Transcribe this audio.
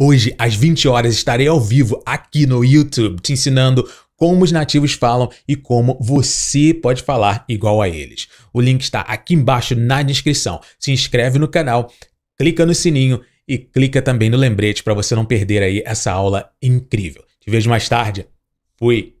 Hoje, às 20 horas, estarei ao vivo aqui no YouTube te ensinando como os nativos falam e como você pode falar igual a eles. O link está aqui embaixo na descrição. Se inscreve no canal, clica no sininho e clica também no lembrete para você não perder aí essa aula incrível. Te vejo mais tarde. Fui.